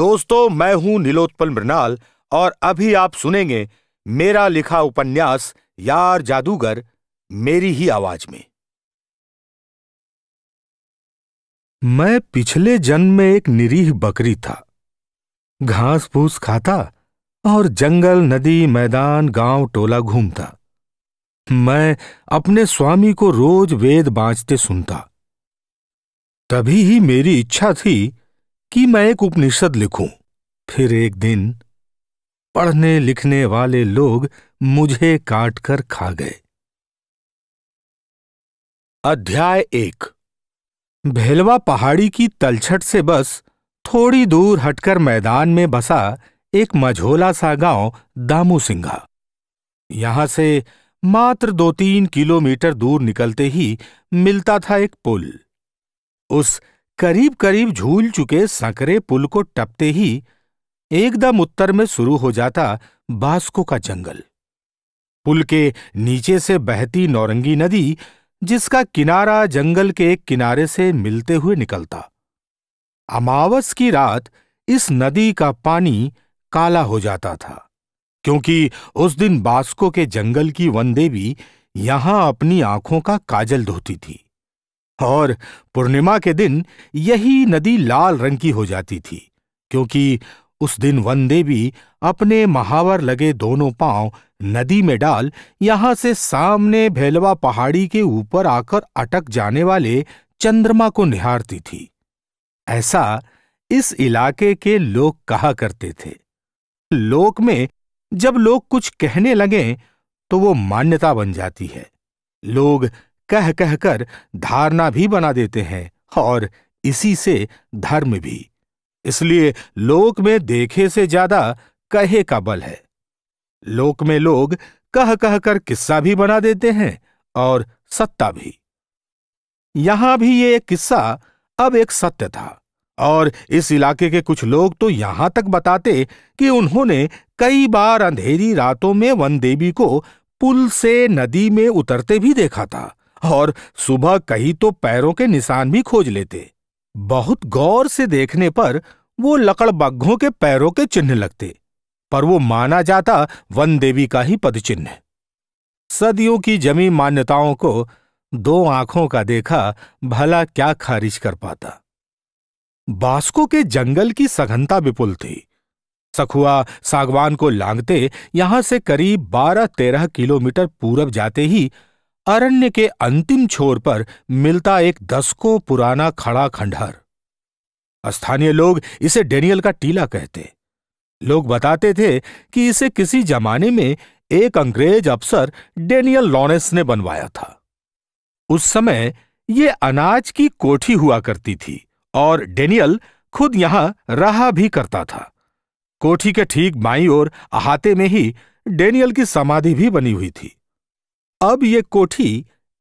दोस्तों मैं हूं नीलोत्पल मृणाल और अभी आप सुनेंगे मेरा लिखा उपन्यास यार जादूगर मेरी ही आवाज में मैं पिछले जन्म में एक निरीह बकरी था घास फूस खाता और जंगल नदी मैदान गांव टोला घूमता मैं अपने स्वामी को रोज वेद बांचते सुनता तभी ही मेरी इच्छा थी कि मैं एक उपनिषद लिखूं फिर एक दिन पढ़ने लिखने वाले लोग मुझे काट कर खा गए अध्याय एक भेलवा पहाड़ी की तलछट से बस थोड़ी दूर हटकर मैदान में बसा एक मझोला सा गांव दामू सिंघा यहां से मात्र दो तीन किलोमीटर दूर निकलते ही मिलता था एक पुल उस करीब करीब झूल चुके संकरे पुल को टपते ही एकदम उत्तर में शुरू हो जाता बास्को का जंगल पुल के नीचे से बहती नौरंगी नदी जिसका किनारा जंगल के एक किनारे से मिलते हुए निकलता अमावस की रात इस नदी का पानी काला हो जाता था क्योंकि उस दिन बास्को के जंगल की वन देवी यहां अपनी आंखों का काजल धोती थी और पूर्णिमा के दिन यही नदी लाल रंग की हो जाती थी क्योंकि उस दिन वन देवी अपने महावर लगे दोनों पांव नदी में डाल यहां से सामने भेलवा पहाड़ी के ऊपर आकर अटक जाने वाले चंद्रमा को निहारती थी ऐसा इस इलाके के लोग कहा करते थे लोक में जब लोग कुछ कहने लगे तो वो मान्यता बन जाती है लोग कह कहकर धारणा भी बना देते हैं और इसी से धर्म भी इसलिए लोक में देखे से ज्यादा कहे का बल है लोक में लोग कह कह कर किस्सा भी बना देते हैं और सत्ता भी यहां भी ये एक किस्सा अब एक सत्य था और इस इलाके के कुछ लोग तो यहां तक बताते कि उन्होंने कई बार अंधेरी रातों में वन देवी को पुल से नदी में उतरते भी देखा था और सुबह कहीं तो पैरों के निशान भी खोज लेते बहुत गौर से देखने पर वो लकड़बग्घों के पैरों के चिन्ह लगते पर वो माना जाता वन देवी का ही पदचिन्ह सदियों की जमी मान्यताओं को दो आंखों का देखा भला क्या खारिज कर पाता बास्को के जंगल की सघनता विपुल थी सखुआ सागवान को लांगते यहां से करीब बारह तेरह किलोमीटर पूरब जाते ही अरण्य के अंतिम छोर पर मिलता एक को पुराना खड़ा खंडहर स्थानीय लोग इसे डेनियल का टीला कहते लोग बताते थे कि इसे किसी जमाने में एक अंग्रेज अफसर डेनियल लॉरेंस ने बनवाया था उस समय ये अनाज की कोठी हुआ करती थी और डेनियल खुद यहां रहा भी करता था कोठी के ठीक बाई और अहाते में ही डेनियल की समाधि भी बनी हुई थी अब ये कोठी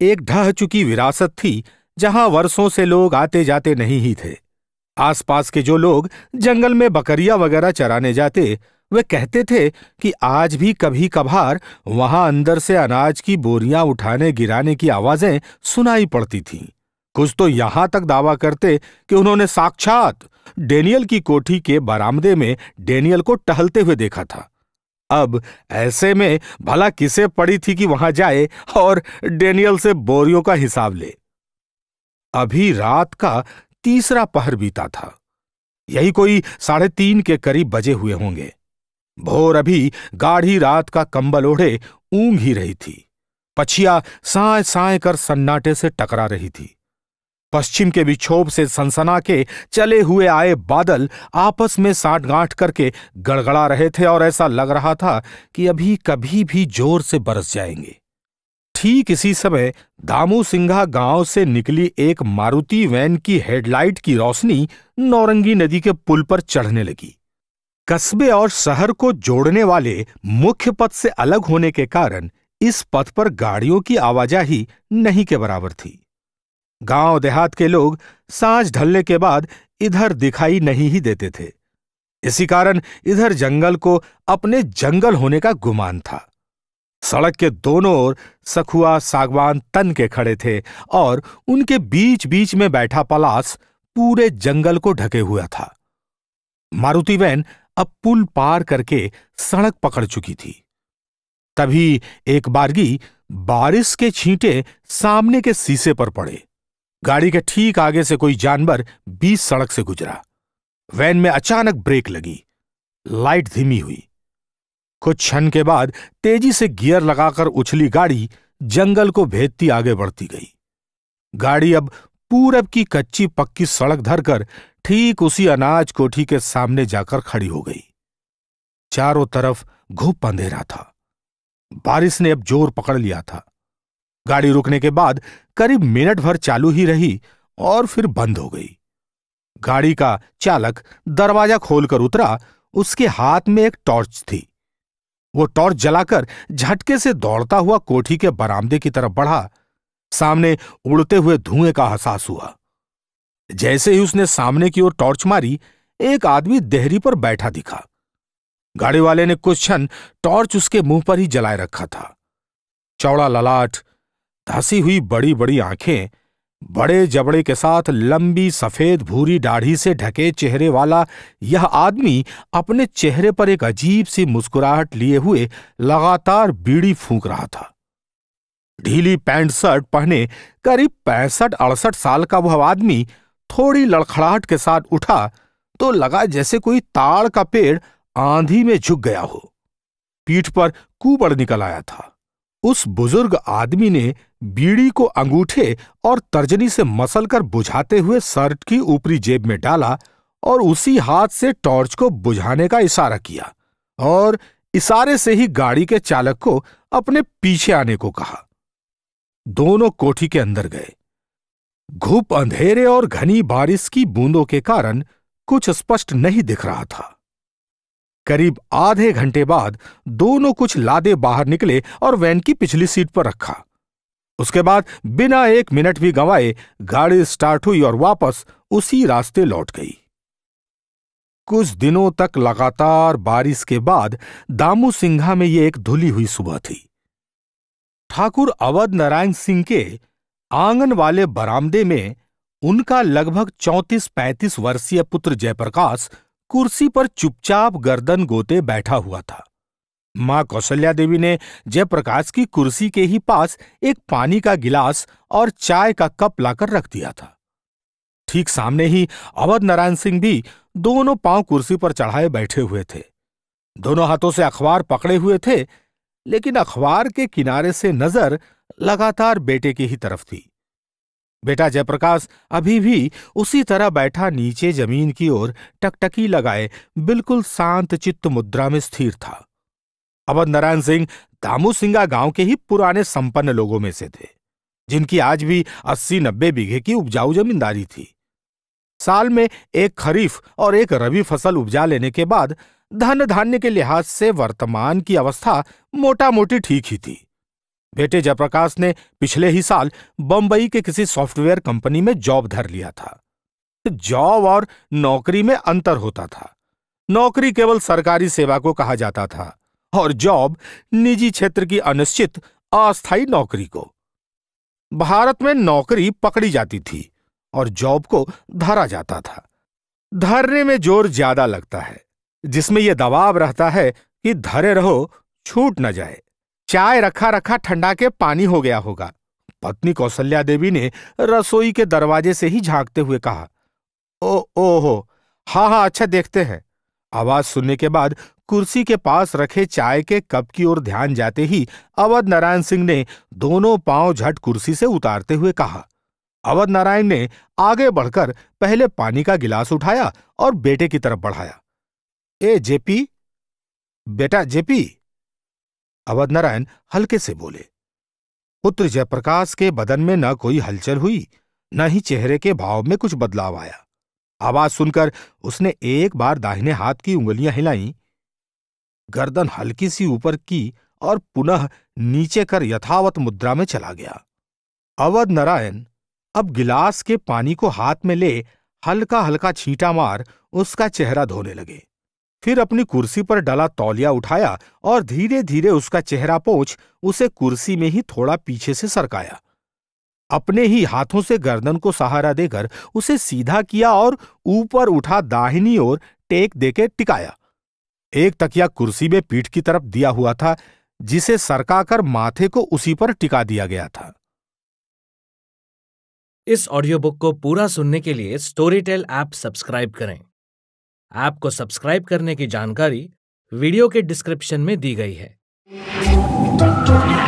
एक ढह चुकी विरासत थी जहां वर्षों से लोग आते जाते नहीं ही थे आसपास के जो लोग जंगल में बकरिया वगैरह चराने जाते वे कहते थे कि आज भी कभी कभार वहां अंदर से अनाज की बोरियां उठाने गिराने की आवाजें सुनाई पड़ती थीं कुछ तो यहां तक दावा करते कि उन्होंने साक्षात डेनियल की कोठी के बरामदे में डेनियल को टहलते हुए देखा था अब ऐसे में भला किसे पड़ी थी कि वहां जाए और डेनियल से बोरियो का हिसाब ले अभी रात का तीसरा पहर बीता था यही कोई साढ़े तीन के करीब बजे हुए होंगे भोर अभी गाढ़ी रात का कंबल ओढ़े ऊंग ही रही थी पछिया साय साय कर सन्नाटे से टकरा रही थी पश्चिम के विक्षोभ से सनसना के चले हुए आए बादल आपस में साठगांठ करके गड़गड़ा रहे थे और ऐसा लग रहा था कि अभी कभी भी जोर से बरस जाएंगे ठीक इसी समय दामू सिंघा गांव से निकली एक मारुति वैन की हेडलाइट की रोशनी नौरंगी नदी के पुल पर चढ़ने लगी कस्बे और शहर को जोड़ने वाले मुख्य पथ से अलग होने के कारण इस पथ पर गाड़ियों की आवाजाही नहीं के बराबर थी गांव देहात के लोग सांझ ढलने के बाद इधर दिखाई नहीं ही देते थे इसी कारण इधर जंगल को अपने जंगल होने का गुमान था सड़क के दोनों ओर सखुआ सागवान तन के खड़े थे और उनके बीच बीच में बैठा पलास पूरे जंगल को ढके हुआ था मारुति वैन अब पुल पार करके सड़क पकड़ चुकी थी तभी एक बारगी बारिश के छींटे सामने के शीशे पर पड़े गाड़ी के ठीक आगे से कोई जानवर बीस सड़क से गुजरा वैन में अचानक ब्रेक लगी लाइट धीमी हुई कुछ क्षण के बाद तेजी से गियर लगाकर उछली गाड़ी जंगल को भेदती आगे बढ़ती गई गाड़ी अब पूरब की कच्ची पक्की सड़क धरकर ठीक उसी अनाज कोठी के सामने जाकर खड़ी हो गई चारों तरफ घुप अंधेरा था बारिश ने अब जोर पकड़ लिया था गाड़ी रुकने के बाद करीब मिनट भर चालू ही रही और फिर बंद हो गई गाड़ी का चालक दरवाजा खोलकर उतरा उसके हाथ में एक टॉर्च थी वो टॉर्च जलाकर झटके से दौड़ता हुआ कोठी के बरामदे की तरफ बढ़ा सामने उड़ते हुए धुएं का एहसास हुआ जैसे ही उसने सामने की ओर टॉर्च मारी एक आदमी देहरी पर बैठा दिखा गाड़ी वाले ने कुछ क्षण टॉर्च उसके मुंह पर ही जलाए रखा था चौड़ा ललाट धसी हुई बड़ी बड़ी आंखें बड़े जबड़े के साथ लंबी सफेद भूरी दाढ़ी से ढके चेहरे वाला यह आदमी अपने चेहरे पर एक अजीब सी मुस्कुराहट लिए हुए लगातार बीड़ी फूंक रहा था ढीली पैंट शर्ट पहने करीब पैंसठ अड़सठ साल का वह आदमी थोड़ी लड़खड़ाहट के साथ उठा तो लगा जैसे कोई ताड़ का पेड़ आंधी में झुक गया हो पीठ पर कूबड़ निकल आया था उस बुजुर्ग आदमी ने बीड़ी को अंगूठे और तर्जनी से मसलकर बुझाते हुए शर्ट की ऊपरी जेब में डाला और उसी हाथ से टॉर्च को बुझाने का इशारा किया और इशारे से ही गाड़ी के चालक को अपने पीछे आने को कहा दोनों कोठी के अंदर गए घुप अंधेरे और घनी बारिश की बूंदों के कारण कुछ स्पष्ट नहीं दिख रहा था करीब आधे घंटे बाद दोनों कुछ लादे बाहर निकले और वैन की पिछली सीट पर रखा उसके बाद बिना एक मिनट भी गंवाए गाड़ी स्टार्ट हुई और वापस उसी रास्ते लौट गई कुछ दिनों तक लगातार बारिश के बाद दामू सिंघा में यह एक धुली हुई सुबह थी ठाकुर अवध नारायण सिंह के आंगन वाले बरामदे में उनका लगभग चौंतीस पैंतीस वर्षीय पुत्र जयप्रकाश कुर्सी पर चुपचाप गर्दन गोते बैठा हुआ था माँ कौशल्या देवी ने जयप्रकाश की कुर्सी के ही पास एक पानी का गिलास और चाय का कप लाकर रख दिया था ठीक सामने ही अवध नारायण सिंह भी दोनों पांव कुर्सी पर चढ़ाए बैठे हुए थे दोनों हाथों से अखबार पकड़े हुए थे लेकिन अखबार के किनारे से नजर लगातार बेटे की ही तरफ थी बेटा जयप्रकाश अभी भी उसी तरह बैठा नीचे जमीन की ओर टकटकी लगाए बिल्कुल शांत चित्त मुद्रा में स्थिर था अवध नारायण सिंह दामू सिंगा गांव के ही पुराने संपन्न लोगों में से थे जिनकी आज भी अस्सी नब्बे बीघे की उपजाऊ जमींदारी थी साल में एक खरीफ और एक रबी फसल उपजा लेने के बाद धन धान्य के लिहाज से वर्तमान की अवस्था मोटा मोटी ठीक ही थी बेटे जयप्रकाश ने पिछले ही साल बम्बई के किसी सॉफ्टवेयर कंपनी में जॉब धर लिया था तो जॉब और नौकरी में अंतर होता था नौकरी केवल सरकारी सेवा को कहा जाता था और जॉब निजी क्षेत्र की अनिश्चित अस्थायी नौकरी को भारत में नौकरी पकड़ी जाती थी और जॉब को धरा जाता था धरने में जोर ज्यादा लगता है जिसमें यह दबाव रहता है कि धरे रहो छूट न जाए चाय रखा रखा ठंडा के पानी हो गया होगा पत्नी कौशल्या देवी ने रसोई के दरवाजे से ही झांकते हुए कहा ओ ओहो हाँ हाँ अच्छा देखते हैं आवाज सुनने के बाद कुर्सी के पास रखे चाय के कप की ओर ध्यान जाते ही अवध नारायण सिंह ने दोनों पांव झट कुर्सी से उतारते हुए कहा अवध नारायण ने आगे बढ़कर पहले पानी का गिलास उठाया और बेटे की तरफ बढ़ाया ए जेपी बेटा जेपी अवध नारायण हल्के से बोले पुत्र जयप्रकाश के बदन में न कोई हलचल हुई न ही चेहरे के भाव में कुछ बदलाव आया आवाज सुनकर उसने एक बार दाहिने हाथ की उंगलियां हिलाईं गर्दन हल्की सी ऊपर की और पुनः नीचे कर यथावत मुद्रा में चला गया अवध नारायण अब गिलास के पानी को हाथ में ले हल्का हल्का छींटा मार उसका चेहरा धोने लगे फिर अपनी कुर्सी पर डला तौलिया उठाया और धीरे धीरे उसका चेहरा पोछ उसे कुर्सी में ही थोड़ा पीछे से सरकाया अपने ही हाथों से गर्दन को सहारा देकर उसे सीधा किया और ऊपर उठा दाहिनी ओर टेक देके टिकाया एक तकिया कुर्सी में पीठ की तरफ दिया हुआ था जिसे सरकाकर माथे को उसी पर टिका दिया गया था इस ऑडियो बुक को पूरा सुनने के लिए स्टोरी टेल ऐप सब्सक्राइब करें ऐप को सब्सक्राइब करने की जानकारी वीडियो के डिस्क्रिप्शन में दी गई है